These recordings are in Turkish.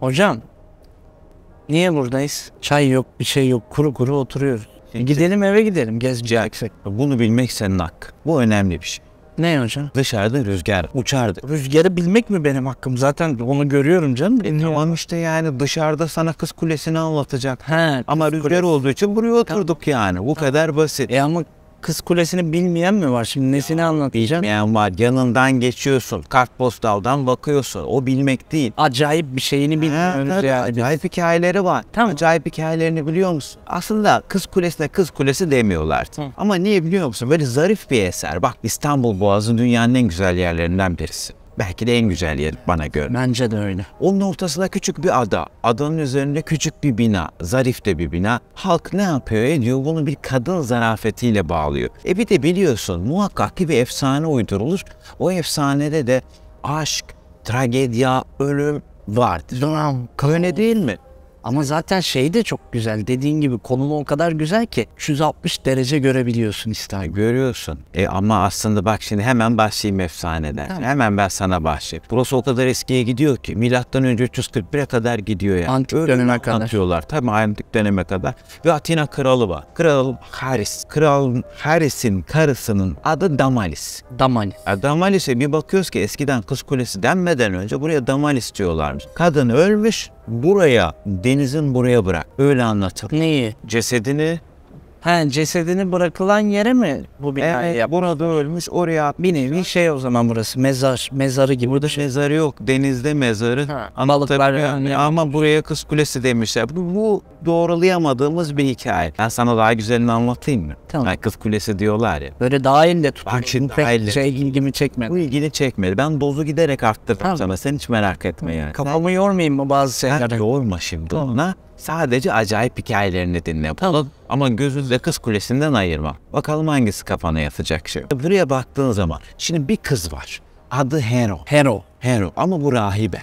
Hocam niye buradayız? Çay yok bir şey yok kuru kuru oturuyoruz. Şimdi gidelim eve gidelim gezmeyeceksek. Bunu bilmek senin hakkın. Bu önemli bir şey. Ne hocam? Dışarıda rüzgar uçardı. Rüzgarı bilmek mi benim hakkım? Zaten onu görüyorum canım. E, tamam işte yani dışarıda sana kız kulesini anlatacak. He, Ama rüzgar kulesi. olduğu için buraya oturduk tamam. yani. Bu tamam. kadar basit. E ama Kız Kulesi'ni bilmeyen mi var? Şimdi nesini anlatacağım? Bilmeyen var. Yanından geçiyorsun. Kartpostaldan bakıyorsun. O bilmek değil. Acayip bir şeyini bilmiyoruz evet, yani. Acayip hikayeleri var. Tamam. Acayip hikayelerini biliyor musun? Aslında Kız Kulesi'ne Kız Kulesi demiyorlardı. Hı. Ama niye biliyor musun? Böyle zarif bir eser. Bak İstanbul Boğazı dünyanın en güzel yerlerinden birisi belki de en güzel yer bana göre. Bence de öyle. Onun ortasına küçük bir ada, adanın üzerinde küçük bir bina, zarif de bir bina. Halk ne yapıyor ediyor bunu bir kadın zarafetiyle bağlıyor. E bir de biliyorsun muhakkak ki bir efsane uydurulur. O efsanede de aşk, tragedya, ölüm vardır. Tamam. Öyle değil mi? Ama zaten şey de çok güzel. Dediğin gibi konumu o kadar güzel ki 360 derece görebiliyorsun İstanbul. Görüyorsun. E ama aslında bak şimdi hemen bahsedeyim efsaneden. Tamam. Hemen ben sana bahsedeyim. Burası o kadar eskiye gidiyor ki milattan önce 341'e kadar gidiyor yani. Antik Öyle döneme kadar. Anlatıyorlar. Tabii antik döneme kadar. Ve Atina kralı var. Kral Haris. Kral Haris'in karısının adı Damalis. Damalis. E, Damalis'e bir bakıyoruz ki eskiden Kız Kulesi denmeden önce buraya Damalis diyorlarmış. Kadın ölmüş. Buraya deniz Deniz'in buraya bırak. Öyle anlatır. Neyi? Cesedini He cesedini bırakılan yere mi bu binayı evet, yapmış? burada ölmüş oraya atmış. Bir nevi şey o zaman burası mezar, mezarı gibi. Burada şey. mezarı yok denizde mezarı. Ha, ama, balıklar yani. ama buraya kız kulesi demişler. Bu, bu doğrulayamadığımız bir hikaye. Ben sana daha güzelini anlatayım mı? Tamam. Yani kız kulesi diyorlar ya. Böyle dahille tutulur. Bak şimdi dahille. Şey ilgimi çekmedi. Bu ilgini çekmedi. Ben dozu giderek arttırdım tamam. sana. Sen hiç merak etme yani. Kafamı yormayayım mı bazı şeylerde? Yorma şimdi. Tamam. Ne? Sadece acayip hikayelerini dinle. Tamam. Ama gözünde kız kulesinden ayırma. Bakalım hangisi kafana yatacak şey. Buraya baktığın zaman şimdi bir kız var. Adı Hero. Hero. Hero ama bu rahibe.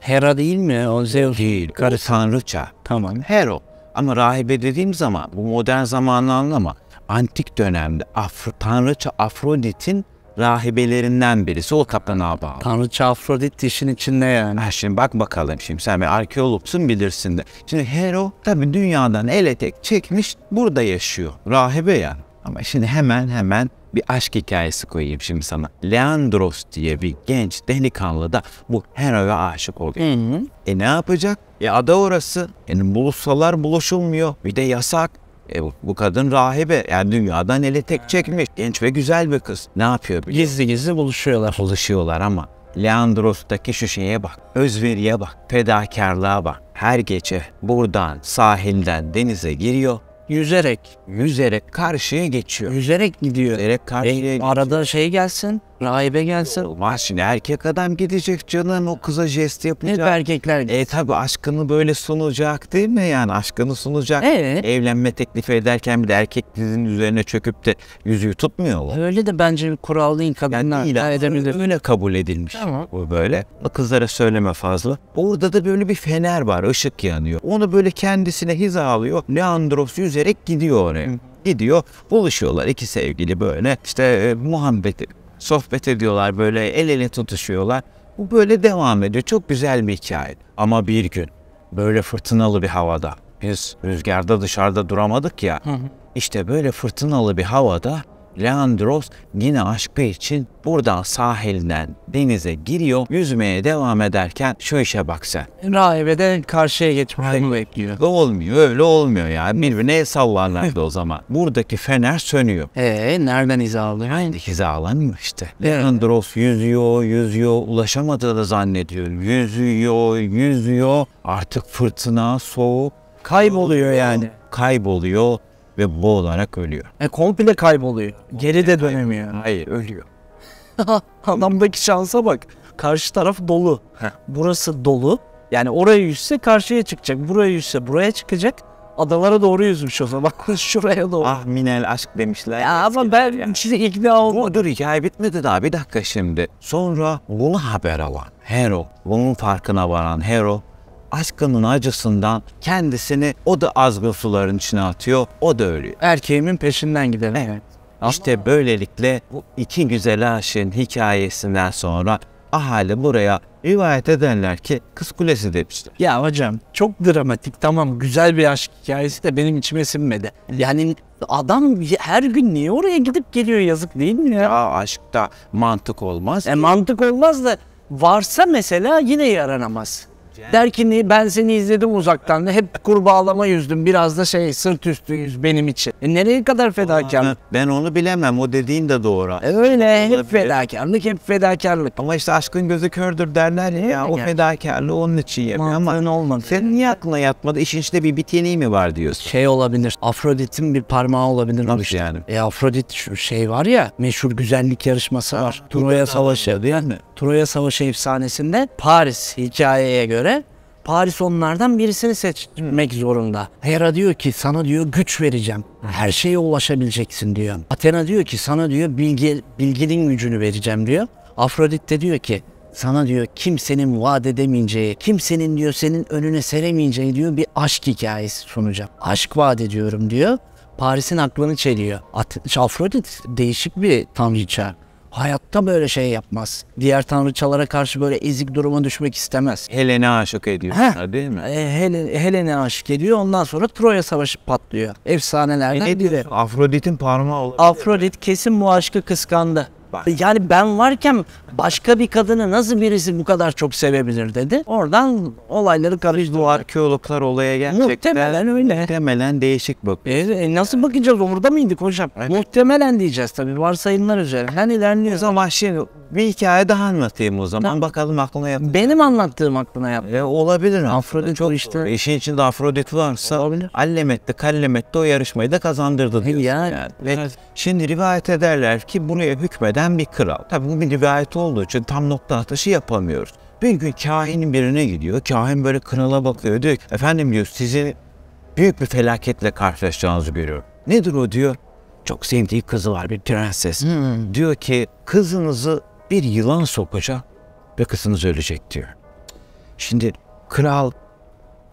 Hera değil mi? O Zeus. Değil. Karı Tanrıça. Tamam. Hero. Ama rahibe dediğim zaman bu modern zamanı anlama. Antik dönemde Afro, Tanrıça Afrodit'in rahibelerinden birisi o tapınağa bağlı. Tanrıça Afrodit işin içinde yani. Ha, şimdi bak bakalım şimdi sen bir arkeologsun bilirsin de. Şimdi Hero tabi dünyadan el etek çekmiş burada yaşıyor. Rahibe yani. Ama şimdi hemen hemen bir aşk hikayesi koyayım şimdi sana. Leandros diye bir genç delikanlı da bu Hero'ya aşık oluyor. Hı hı. E ne yapacak? E ada orası. Yani e, buluşsalar buluşulmuyor. Bir de yasak. E, bu kadın rahibe. Yani dünyadan ele tek çekmiş. Genç ve güzel bir kız. Ne yapıyor? biliyor Gizli gizli buluşuyorlar. Buluşuyorlar ama Leandros'taki şu şeye bak, özveriye bak, fedakarlığa bak. Her gece buradan, sahilden denize giriyor, Yüzerek. yüzerek karşıya geçiyor. Yüzerek gidiyor. Yüzerek karşıya E, gidiyor. arada şey gelsin. Rahibe gelsin. Olmaz şimdi erkek adam gidecek canım o kıza jest yapacak. Hep erkekler e, gitsin. E tabi aşkını böyle sunacak değil mi yani aşkını sunacak. Evet. Evlenme teklifi ederken bir de erkek dizinin üzerine çöküp de yüzüğü tutmuyorlar. Öyle de bence bir kural değil kadınlar. Yani değil, edebilir. öyle kabul edilmiş. Tamam. Bu böyle. Kızlara söyleme fazla. Orada da böyle bir fener var ışık yanıyor. Onu böyle kendisine hizalıyor. Leandros yüzerek gidiyor oraya. Hı gidiyor buluşuyorlar iki sevgili böyle işte e, muhabbet sohbet ediyorlar böyle el ele tutuşuyorlar. Bu böyle devam ediyor. Çok güzel bir hikaye. Ama bir gün böyle fırtınalı bir havada biz rüzgarda dışarıda duramadık ya. Hı hı. İşte böyle fırtınalı bir havada Leandros yine aşkı için buradan sahilden denize giriyor. Yüzmeye devam ederken şu işe bak sen. Rahibe de karşıya geçmesini bekliyor. Olmuyor öyle olmuyor ya. Birbirine sallarlardı o zaman. Buradaki fener sönüyor. Eee nereden hizalıyor? Aynı hizalanmıyor işte. Ee. Leandros yüzüyor yüzüyor ulaşamadığını zannediyor. Yüzüyor yüzüyor artık fırtına soğuk kayboluyor yani. Kayboluyor ve boğularak ölüyor. E komple kayboluyor. Geri de dönemiyor. Hayır ölüyor. Adamdaki şansa bak. Karşı taraf dolu. Burası dolu. Yani oraya yüzse karşıya çıkacak. Buraya yüzse buraya çıkacak. Adalara doğru yüzmüş o zaman. Şuraya doğru. Ah minel aşk demişler. Ya ama ben ya. size ikna olmadım. Dur hikaye bitmedi daha bir dakika şimdi. Sonra bunu haber alan Hero, bunun farkına varan Hero aşkının acısından kendisini o da azgın suların içine atıyor. O da ölüyor. Erkeğimin peşinden gidelim. Evet. İşte böylelikle bu iki güzel aşığın hikayesinden sonra ahali buraya rivayet ederler ki Kız Kulesi demişler. Ya hocam çok dramatik tamam güzel bir aşk hikayesi de benim içime sinmedi. Yani adam her gün niye oraya gidip geliyor yazık değil mi ya? Ya aşkta mantık olmaz. E mantık olmaz da varsa mesela yine yaranamaz. Der ki ben seni izledim uzaktan. Hep kurbağalama yüzdüm. Biraz da şey sırt üstü yüz benim için. E nereye kadar fedakarlık? Ben, onu bilemem. O dediğin de doğru. E öyle. Hep Olabilir. fedakarlık. Hep fedakarlık. Ama işte aşkın gözü kördür derler ya. ya o fedakarlığı onun için yapıyor ama. olmadı. Senin niye aklına yatmadı? İşin içinde bir biteni mi var diyorsun? Şey olabilir. Afrodit'in bir parmağı olabilir. Nasıl işte. yani? E Afrodit şu şey var ya. Meşhur güzellik yarışması var. Troya Savaşı. Değil mi? Troya Savaşı efsanesinde Paris hikayeye göre Paris onlardan birisini seçmek hmm. zorunda. Hera diyor ki sana diyor güç vereceğim. Hmm. Her şeye ulaşabileceksin diyor. Athena diyor ki sana diyor bilgi, bilginin gücünü vereceğim diyor. Afrodit de diyor ki sana diyor kimsenin vaat edemeyeceği, kimsenin diyor senin önüne seremeyeceği diyor bir aşk hikayesi sunacağım. Aşk vaat ediyorum diyor. Paris'in aklını çeliyor. At Afrodit değişik bir tanrıça hayatta böyle şey yapmaz. Diğer tanrıçalara karşı böyle ezik duruma düşmek istemez. Helen'e aşık ediyor, Heh. değil mi? E, Helen, Helen'e aşık ediyor ondan sonra Troya Savaşı patlıyor. Efsanelerden biri. Afrodit'in parmağı olabilir. Afrodit mi? kesin bu aşkı kıskandı bak. Yani ben varken başka bir kadını nasıl birisi bu kadar çok sevebilir dedi. Oradan olayları karıştırdı. Bu arkeologlar olaya gerçekten muhtemelen öyle. Muhtemelen değişik bak. E, e, nasıl bakacağız? orada mıydık hocam? Evet. Muhtemelen diyeceğiz tabii. Varsayımlar üzerinden ilerliyoruz. O zaman şimdi bir hikaye daha anlatayım o zaman. Tamam. Bakalım aklına yap. Benim anlattığım aklına yap. E, olabilir. Afrodit çok işte. İşin içinde Afrodit varsa olabilir. Allemet'te Kallemet'te o yarışmayı da kazandırdı diyorsun. Yani. yani. Ve evet. şimdi rivayet ederler ki buraya hükmeden eden bir kral. Tabi bu bir rivayet olduğu için tam nokta atışı yapamıyoruz. Bir gün kahinin birine gidiyor. Kahin böyle krala bakıyor diyor ki efendim diyor sizi büyük bir felaketle karşılaşacağınızı görüyorum. Nedir o diyor. Çok sevdiği kızı var bir prenses. Hmm. Diyor ki kızınızı bir yılan sokacak ve kızınız ölecek diyor. Şimdi kral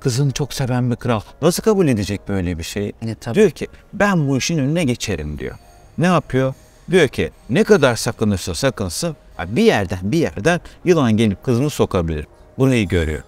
kızını çok seven bir kral nasıl kabul edecek böyle bir şey? Ne, tabii. Diyor ki ben bu işin önüne geçerim diyor. Ne yapıyor? Diyor ki ne kadar sakınırsa sakınsın bir yerden bir yerden yılan gelip kızını sokabilir. Burayı görüyor.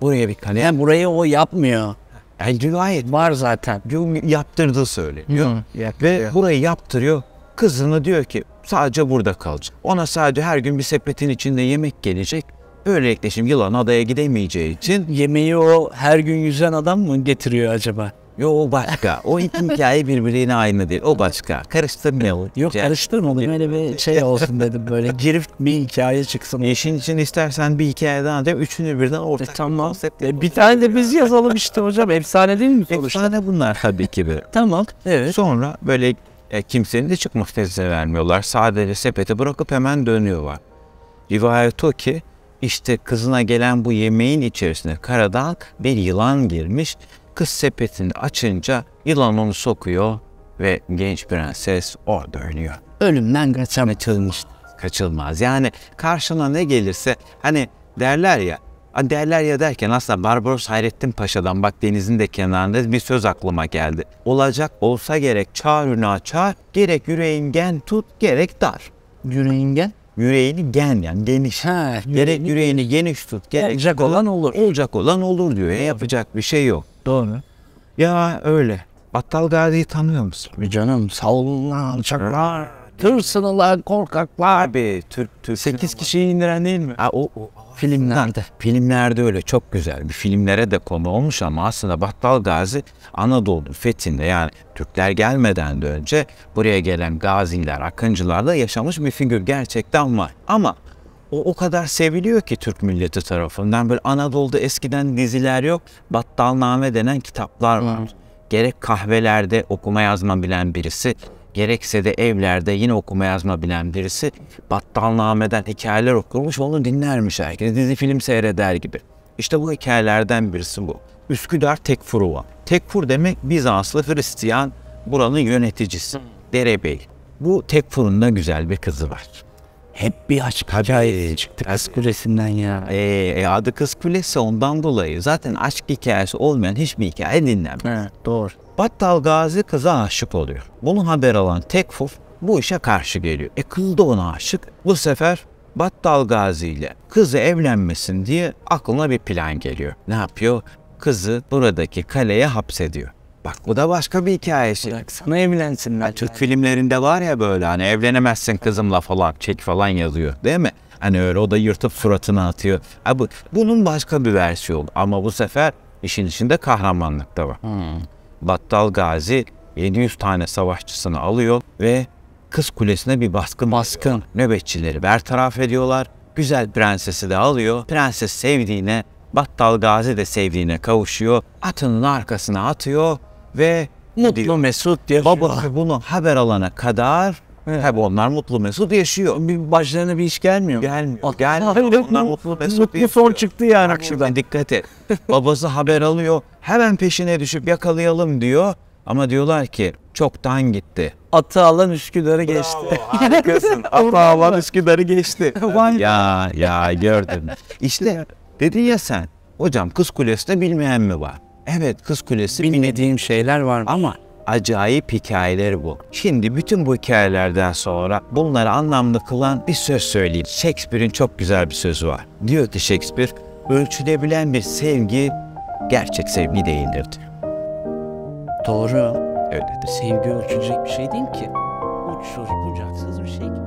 Buraya bir kale. Yani burayı o yapmıyor. Yani rivayet var zaten. Yaptırdı söyleniyor. Ve burayı yaptırıyor. Kızını diyor ki sadece burada kalacak. Ona sadece her gün bir sepetin içinde yemek gelecek. Böylelikle şimdi yılan adaya gidemeyeceği için. Yemeği o her gün yüzen adam mı getiriyor acaba? Yo o başka. O iki hikaye birbirine aynı değil. O başka. Karıştırmayalım. Yok karıştırmadım. Öyle bir şey olsun dedim böyle. Girift bir hikaye çıksın. İşin için istersen bir hikaye daha de üçünü birden ortak. E, tamam. E, bir tane de biz yazalım işte hocam. Efsane değil mi sonuçta? Efsane bunlar tabii ki. Bir. tamam. Evet. Sonra böyle e, kimsenin de çıkma tezine vermiyorlar. Sadece sepeti bırakıp hemen dönüyorlar. Rivayet o ki işte kızına gelen bu yemeğin içerisine karadan bir yılan girmiş kız sepetini açınca yılan onu sokuyor ve genç prenses orada ölüyor. Ölümden kaçamaz. Kaçılmış, kaçılmaz. Yani karşına ne gelirse hani derler ya derler ya derken aslında Barbaros Hayrettin Paşa'dan bak denizin de kenarında bir söz aklıma geldi. Olacak olsa gerek çağır üna çağır, gerek gen tut, gerek dar. Yüreğin gen, Yüreğini gen yani geniş. Ha, yüreğini gerek yüreğini geniş tut. Gerek olacak olan olur. Olacak olan olur diyor. Ya, e, yapacak bir şey yok. Doğru. Ya öyle. Battal Gazi'yi tanıyor musun? Bir canım savunlar, alçaklar, tırsınılar, korkaklar. Abi Türk Türk. 8 kişiyi indiren değil mi? Ha, o, o filmlerde. Filmlerde öyle çok güzel bir filmlere de konu olmuş ama aslında Battal Gazi Anadolu fethinde yani Türkler gelmeden de önce buraya gelen gaziler, akıncılar da yaşamış bir figür gerçekten var. Ama o o kadar seviliyor ki Türk milleti tarafından. Böyle Anadolu'da eskiden diziler yok. Battalname denen kitaplar var. Hmm. Gerek kahvelerde okuma yazma bilen birisi, gerekse de evlerde yine okuma yazma bilen birisi battalnameden hikayeler okurmuş, onu dinlermiş herkes. Dizi film seyreder gibi. İşte bu hikayelerden birisi bu. Üsküdar Tekfuruva. Tekfur demek Bizanslı Hristiyan buranın yöneticisi. Hmm. Derebey. Bu Tekfur'un da güzel bir kızı var. Hep bir aşk Tabii, hikayesi çıktı Kız Kulesi'nden ya. E, e, adı Kız Kulesi ondan dolayı. Zaten aşk hikayesi olmayan hiçbir hikaye dinlenmez. Evet, doğru. Battal Gazi kıza aşık oluyor. Bunu haber alan Tekfuf bu işe karşı geliyor. E kız da ona aşık. Bu sefer Battal Gazi ile kızı evlenmesin diye aklına bir plan geliyor. Ne yapıyor? Kızı buradaki kaleye hapsediyor. Bak bu da başka bir hikayesi. Bırak sana evlensinler. Ya, Türk filmlerinde var ya böyle hani evlenemezsin kızımla falan çek falan yazıyor değil mi? Hani öyle o da yırtıp suratını atıyor. Ha, bu, bunun başka bir versiyonu ama bu sefer işin içinde kahramanlık da var. Hmm. Battal Gazi 700 tane savaşçısını alıyor ve Kız Kulesi'ne bir baskın. Baskın. Ediyor. Nöbetçileri bertaraf ediyorlar. Güzel prensesi de alıyor. Prenses sevdiğine, Battal Gazi de sevdiğine kavuşuyor. Atının arkasına atıyor ve mutlu diyor. mesut diye baba bunu haber alana kadar Evet. Tabii onlar mutlu mesut yaşıyor. Bir başlarına bir iş gelmiyor. Gelmiyor. At, gelmiyor. At, onlar mutlu mesut Mutlu yaşıyor. son çıktı yani akşamdan. Dikkat et. Babası haber alıyor. Hemen peşine düşüp yakalayalım diyor. Ama diyorlar ki çoktan gitti. Atı alan Üsküdar'ı geçti. Harikasın. Atı alan Üsküdar'ı geçti. ya ya gördün. İşte dedin ya sen. Hocam kız kulesinde bilmeyen mi var? Evet Kız Kulesi. Bilmediğim şeyler var ama acayip hikayeler bu. Şimdi bütün bu hikayelerden sonra bunları anlamlı kılan bir söz söyleyeyim. Shakespeare'in çok güzel bir sözü var. Diyor ki Shakespeare, ölçülebilen bir sevgi gerçek sevgi değildir. Doğru. Öyledir. Sevgi ölçülecek bir şey değil ki. Uçsuz bucaksız bir şey ki.